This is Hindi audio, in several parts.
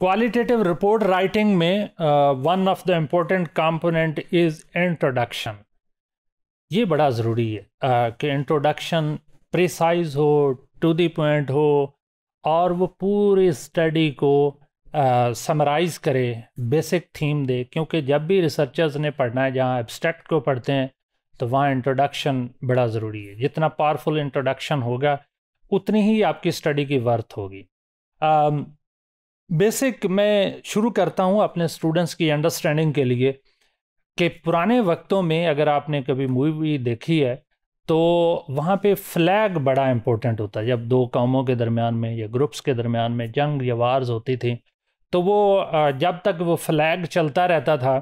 क्वालिटेटिव रिपोर्ट राइटिंग में one of the important component is introduction ये बड़ा ज़रूरी है uh, कि इंट्रोडक्शन प्रिसाइज हो टू द पॉइंट हो और वो पूरी स्टडी को समराइज uh, करे बेसिक थीम दे क्योंकि जब भी रिसर्चर्स ने पढ़ना है जहाँ एब्स्ट्रैक्ट को पढ़ते हैं तो वहाँ इंट्रोडक्शन बड़ा ज़रूरी है जितना पावरफुल इंट्रोडक्शन होगा उतनी ही आपकी स्टडी की वर्थ होगी um, बेसिक मैं शुरू करता हूँ अपने स्टूडेंट्स की अंडरस्टैंडिंग के लिए कि पुराने वक्तों में अगर आपने कभी मूवी देखी है तो वहाँ पे फ्लैग बड़ा इम्पोर्टेंट होता है जब दो कौमों के दरमियान में या ग्रुप्स के दरमियान में जंग या वार्स होती थी तो वो जब तक वो फ्लैग चलता रहता था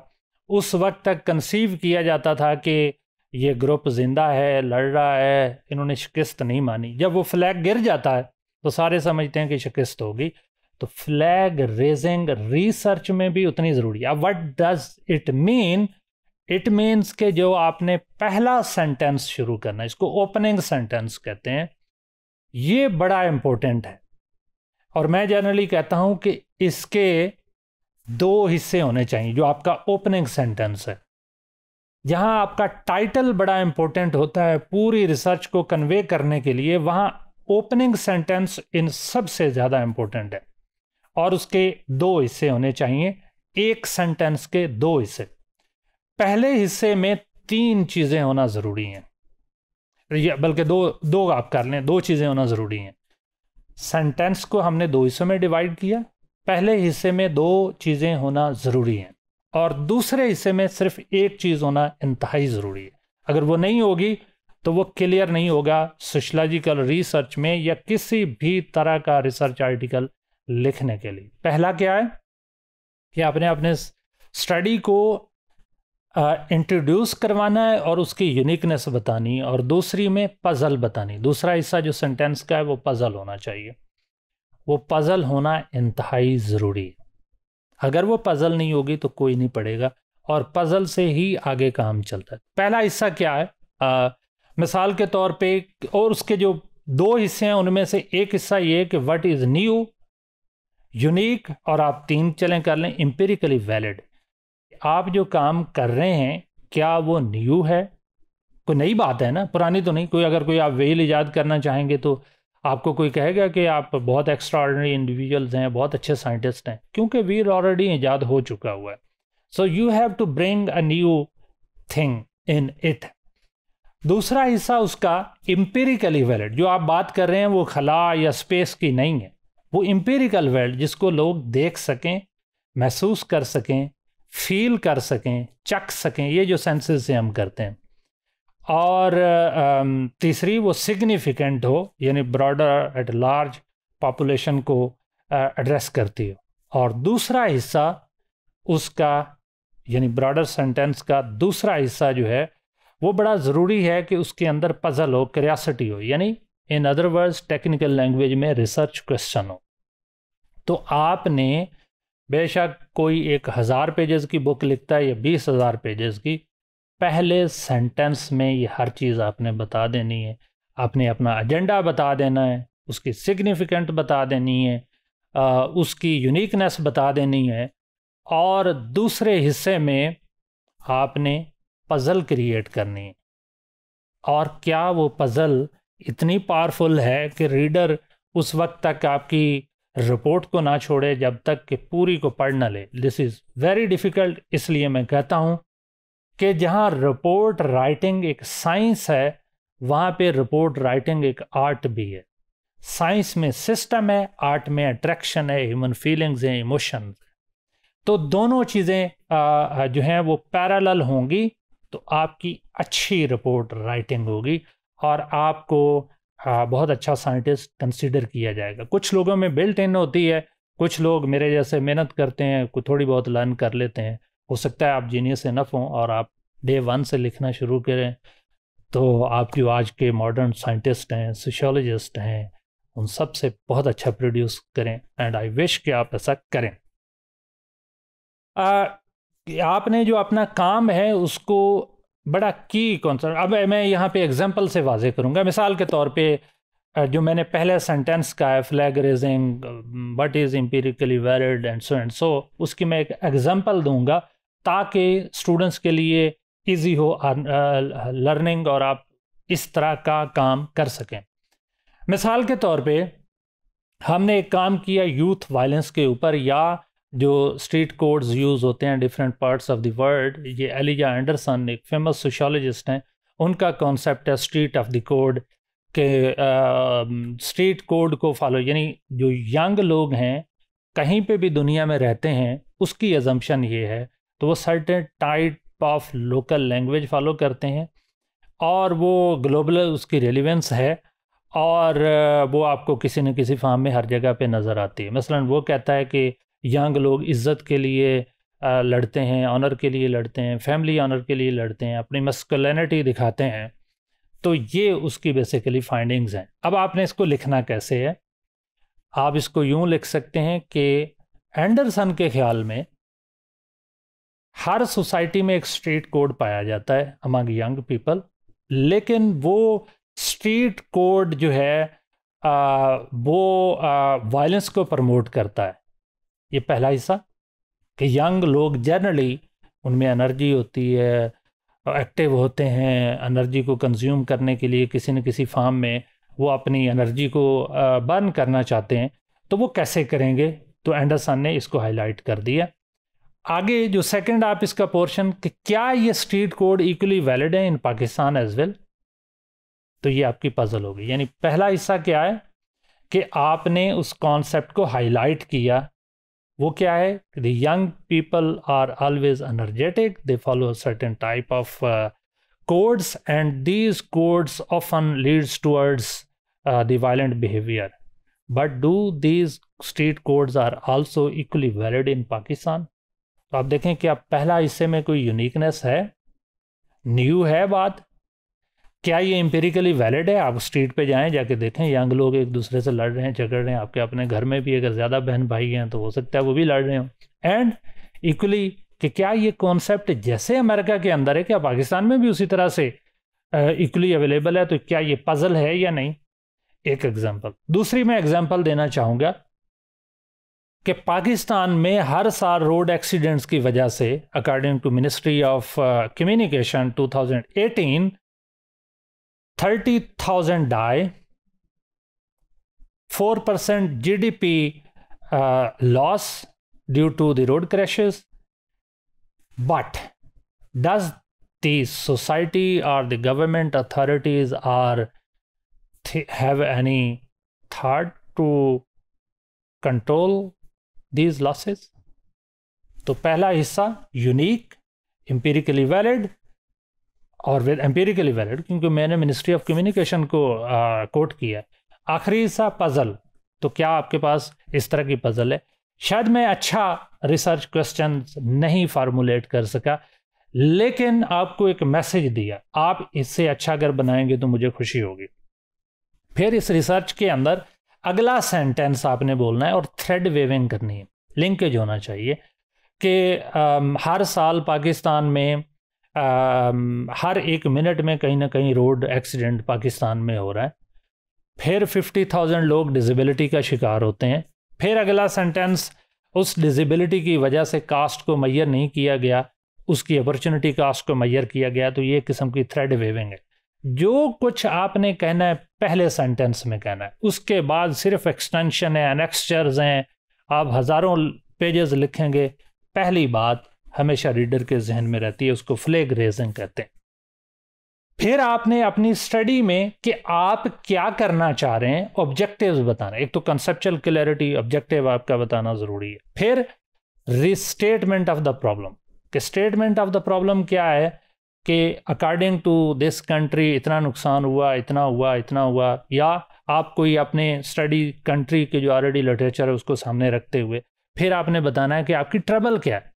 उस वक्त तक कंसीव किया जाता था कि ये ग्रुप जिंदा है लड़ रहा है इन्होंने शिकस्त नहीं मानी जब वो फ्लैग गिर जाता है तो सारे समझते हैं कि शिकस्त होगी तो फ्लैग रेजिंग रिसर्च में भी उतनी ज़रूरी है what does it mean it means के जो आपने पहला सेंटेंस शुरू करना इसको ओपनिंग सेंटेंस कहते हैं ये बड़ा इंपॉर्टेंट है और मैं जनरली कहता हूं कि इसके दो हिस्से होने चाहिए जो आपका ओपनिंग सेंटेंस है जहां आपका टाइटल बड़ा इंपॉर्टेंट होता है पूरी रिसर्च को कन्वे करने के लिए वहां ओपनिंग सेंटेंस इन सबसे ज़्यादा इंपॉर्टेंट है और उसके दो हिस्से होने चाहिए एक सेंटेंस के दो हिस्से पहले हिस्से में तीन चीज़ें होना ज़रूरी हैं बल्कि दो दो आप कर लें दो चीज़ें होना ज़रूरी हैं सेंटेंस को हमने दो हिस्सों में डिवाइड किया पहले हिस्से में दो चीज़ें होना ज़रूरी हैं और दूसरे हिस्से में सिर्फ एक चीज़ होना इंतहाई ज़रूरी है अगर वो नहीं होगी तो वो क्लियर नहीं होगा सोशलॉजिकल रिसर्च में या किसी भी तरह का रिसर्च आर्टिकल लिखने के लिए पहला क्या है कि आपने अपने स्टडी को इंट्रोड्यूस करवाना है और उसकी यूनिकनेस बतानी और दूसरी में पज़ल बतानी दूसरा हिस्सा जो सेंटेंस का है वो पज़ल होना चाहिए वो पज़ल होना इंतहाई ज़रूरी है अगर वो पज़ल नहीं होगी तो कोई नहीं पढ़ेगा और पज़ल से ही आगे काम चलता है पहला हिस्सा क्या है आ, मिसाल के तौर पे और उसके जो दो हिस्से हैं उनमें से एक हिस्सा ये कि वट इज़ न्यू यूनिक और आप तीन चलें कर लें एम्पेरिकली वैलिड आप जो काम कर रहे हैं क्या वो न्यू है कोई नई बात है ना पुरानी तो नहीं कोई अगर कोई आप वेल ईजाद करना चाहेंगे तो आपको कोई कहेगा कि आप बहुत एक्स्ट्रा ऑर्डनरी इंडिविजुअल्स हैं बहुत अच्छे साइंटिस्ट हैं क्योंकि वीर ऑलरेडी ईजाद हो चुका हुआ है so you have to bring a new thing in it दूसरा हिस्सा उसका एम्पेरिकली वैलिड जो आप बात कर रहे हैं वो खला या स्पेस की नहीं है वो इम्पेरिकल वर्ल्ड जिसको लोग देख सकें महसूस कर सकें फील कर सकें चख सकें ये जो सेंसेस से हम करते हैं और तीसरी वो सिग्निफिकेंट हो यानी ब्रॉडर एट लार्ज पॉपुलेशन को एड्रेस करती हो और दूसरा हिस्सा उसका यानी ब्रॉडर सेंटेंस का दूसरा हिस्सा जो है वो बड़ा ज़रूरी है कि उसके अंदर पज़ल हो क्रियासिटी हो यानी in other words technical language में रिसर्च क्वेश्चन हो तो आपने बेशक कोई एक हज़ार पेजेस की बुक लिखता है या बीस हज़ार पेजेस की पहले सेंटेंस में ये हर चीज़ आपने बता देनी है आपने अपना एजेंडा बता देना है उसकी सिग्निफिकेंट बता देनी है आ, उसकी यूनिकनेस बता देनी है और दूसरे हिस्से में आपने पज़ल क्रिएट करनी है और क्या वो पज़ल इतनी पावरफुल है कि रीडर उस वक्त तक आपकी रिपोर्ट को ना छोड़े जब तक कि पूरी को पढ़ ना ले दिस इज़ वेरी डिफ़िकल्ट इसलिए मैं कहता हूँ कि जहाँ रिपोर्ट राइटिंग एक साइंस है वहाँ पे रिपोर्ट राइटिंग एक आर्ट भी है साइंस में सिस्टम है आर्ट में अट्रैक्शन है ह्यूमन फीलिंग्स हैं इमोशन तो दोनों चीज़ें जो हैं वो पैरल होंगी तो आपकी अच्छी रिपोर्ट राइटिंग होगी और आपको हाँ, बहुत अच्छा साइंटिस्ट कंसिडर किया जाएगा कुछ लोगों में बिल्ट इन होती है कुछ लोग मेरे जैसे मेहनत करते हैं कुछ थोड़ी बहुत लर्न कर लेते हैं हो सकता है आप जीनियस इनफ हों और आप डे वन से लिखना शुरू करें तो आप जो आज के मॉडर्न साइंटिस्ट हैं सोशोलॉजिस्ट हैं उन सब से बहुत अच्छा प्रोड्यूस करें एंड आई विश कि आप ऐसा करें आ, आपने जो अपना काम है उसको बड़ा की कॉन्सेप्ट अब मैं यहाँ पे एग्जांपल से वाजे करूँगा मिसाल के तौर पे जो मैंने पहले सेंटेंस का है flag raising what is empirically valid and so and so उसकी मैं एक एग्जांपल दूंगा ताकि स्टूडेंट्स के लिए इजी हो लर्निंग और आप इस तरह का काम कर सकें मिसाल के तौर पे हमने एक काम किया यूथ वायलेंस के ऊपर या जो स्ट्रीट कोड्स यूज़ होते हैं different parts of the world ये एलिजा एंडरसन एक फेमस सोशोलॉजिस्ट हैं उनका कॉन्सेप्ट है स्ट्रीट ऑफ द कोड के स्ट्रीट कोड को फॉलो यानी जो यंग लोग हैं कहीं पे भी दुनिया में रहते हैं उसकी एजम्पन ये है तो वो certain type of local language follow करते हैं और वो ग्लोबल उसकी रेलिवेंस है और वो आपको किसी न किसी फार्म में हर जगह पे नज़र आती है मसलन वो कहता है कि यंग लोग इज़्ज़त के लिए लड़ते हैं ऑनर के लिए लड़ते हैं फैमिली ऑनर के लिए लड़ते हैं अपनी मस्कुलिनिटी दिखाते हैं तो ये उसकी बेसिकली फाइंडिंग्स हैं अब आपने इसको लिखना कैसे है आप इसको यूं लिख सकते हैं कि एंडरसन के ख्याल में हर सोसाइटी में एक स्ट्रीट कोड पाया जाता है अमंग यंग पीपल लेकिन वो स्ट्रीट कोड जो है आ, वो वायलेंस को प्रमोट करता है ये पहला हिस्सा कि यंग लोग जनरली उनमें एनर्जी होती है एक्टिव होते हैं एनर्जी को कंज्यूम करने के लिए किसी न किसी फार्म में वो अपनी एनर्जी को बर्न करना चाहते हैं तो वो कैसे करेंगे तो एंडरसन ने इसको हाईलाइट कर दिया आगे जो सेकंड आप इसका पोर्शन कि क्या ये स्ट्रीट कोड इक्वली वैलिड है इन पाकिस्तान एज वेल तो ये आपकी पजल होगी यानी पहला हिस्सा क्या है कि आपने उस कॉन्सेप्ट को हाईलाइट किया वो क्या है the young people are always energetic they follow certain type of codes and these codes often leads towards the violent behaviour but do these street codes are also equally valid in Pakistan तो आप देखें कि अब पहला हिस्से में कोई यूनिकनेस है न्यू है बात क्या ये एम्पेरिकली वैलिड है आप स्ट्रीट पे जाएं जाके देखें यंग लोग एक दूसरे से लड़ रहे हैं झगड़ रहे हैं आपके अपने घर में भी अगर ज़्यादा बहन भाई हैं तो हो सकता है वो भी लड़ रहे हों एंड इक्वली कि क्या ये कॉन्सेप्ट जैसे अमेरिका के अंदर है क्या पाकिस्तान में भी उसी तरह से इक्वली uh, अवेलेबल है तो क्या ये पजल है या नहीं एक एग्जाम्पल दूसरी मैं एग्जाम्पल देना चाहूँगा कि पाकिस्तान में हर साल रोड एक्सीडेंट्स की वजह से according to ministry of communication 2018 30,000 die, 4% GDP uh, loss due to the road crashes. But does the society or the government authorities are have any thought to control these losses? तो पहला हिस्सा यूनिक empirically valid और एम्पेरिकली वैलिड क्योंकि मैंने मिनिस्ट्री ऑफ कम्युनिकेशन को कोट किया है आखिरी सा पज़ल तो क्या आपके पास इस तरह की पज़ल है शायद मैं अच्छा रिसर्च क्वेश्चन नहीं फार्मूलेट कर सका लेकिन आपको एक मैसेज दिया आप इससे अच्छा अगर बनाएंगे तो मुझे खुशी होगी फिर इस रिसर्च के अंदर अगला सेंटेंस आपने बोलना है और थ्रेड वेविंग करनी है लिंकेज होना चाहिए कि हर साल पाकिस्तान में हर एक मिनट में कहीं ना कहीं रोड एक्सीडेंट पाकिस्तान में हो रहा है फिर फिफ्टी थाउजेंड लोग डिजेबिलिटी का शिकार होते हैं फिर अगला सेंटेंस उस डिजेबिलिटी की वजह से कास्ट को मैयर नहीं किया गया उसकी अपॉर्चुनिटी कास्ट को मैयर किया गया तो ये किस्म की थ्रेड वेविंग है जो कुछ आपने कहना है पहले सेंटेंस में कहना है उसके बाद सिर्फ एक्सटेंशन है एनेक्स्चर्स हैं आप हज़ारों पेजेस लिखेंगे पहली बात हमेशा रीडर के जहन में रहती है उसको फ्लैग रेजिंग कहते हैं फिर आपने अपनी स्टडी में कि आप क्या करना चाह रहे हैं ऑब्जेक्टिव्स बताना एक तो कंसेप्चुअल क्लैरिटी ऑब्जेक्टिव आपका बताना ज़रूरी है फिर रिस्टेटमेंट ऑफ द प्रॉब्लम कि स्टेटमेंट ऑफ द प्रॉब्लम क्या है कि अकॉर्डिंग टू दिस कंट्री इतना नुकसान हुआ इतना हुआ इतना हुआ या आप कोई अपने स्टडी कंट्री के जो ऑलरेडी लिटरेचर है उसको सामने रखते हुए फिर आपने बताना है कि आपकी ट्रबल क्या है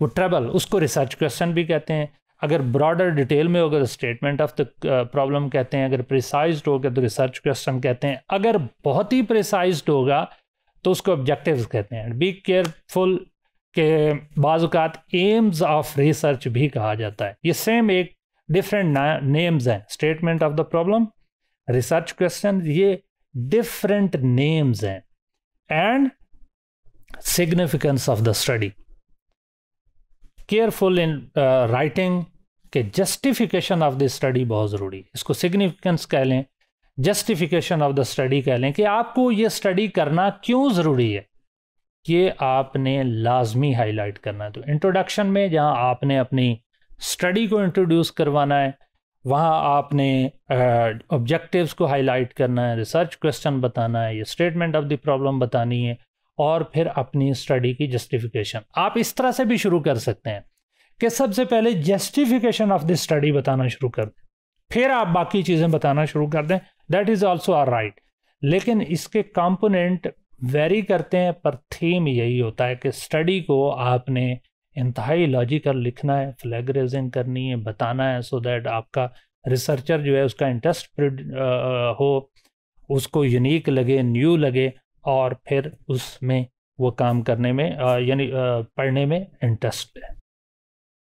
वो ट्रेबल उसको रिसर्च क्वेश्चन भी कहते हैं अगर ब्रॉडर डिटेल में होगा तो स्टेटमेंट ऑफ द प्रॉब्लम कहते हैं अगर प्रिसाइज होगा तो रिसर्च क्वेश्चन कहते हैं अगर बहुत ही प्रिसाइज होगा तो उसको ऑब्जेक्टिव कहते हैं बी केयरफुल के बाजुकात एम्स ऑफ रिसर्च भी कहा जाता है ये सेम एक डिफरेंट नेम्स हैं statement of the problem research question ये डिफरेंट नेम्स हैं and significance of the study careful in writing के जस्टिफिकेशन ऑफ द स्टडी बहुत ज़रूरी है इसको सिग्निफिकेंस कह लें जस्टिफिकेशन ऑफ द स्टडी कह लें कि आपको ये स्टडी करना क्यों ज़रूरी है ये आपने लाजमी हाईलाइट करना है तो इंट्रोडक्शन में जहाँ आपने अपनी स्टडी को इंट्रोड्यूस करवाना है वहाँ आपने ऑब्जेक्टिव्स uh, को हाईलाइट करना है रिसर्च क्वेश्चन बताना है या स्टेटमेंट ऑफ द प्रॉब्लम बतानी है और फिर अपनी स्टडी की जस्टिफिकेशन आप इस तरह से भी शुरू कर सकते हैं कि सबसे पहले जस्टिफिकेशन ऑफ द स्टडी बताना शुरू कर दें फिर आप बाकी चीज़ें बताना शुरू कर दें that is also are right लेकिन इसके कंपोनेंट वेरी करते हैं पर थीम यही होता है कि स्टडी को आपने इंतहाई लॉजिकल लिखना है फ्लैगरेजिंग करनी है बताना है सो so दैट आपका रिसर्चर जो है उसका इंटरेस्ट uh, हो उसको यूनिक लगे न्यू लगे और फिर उसमें वो काम करने में यानी पढ़ने में इंटरेस्ट है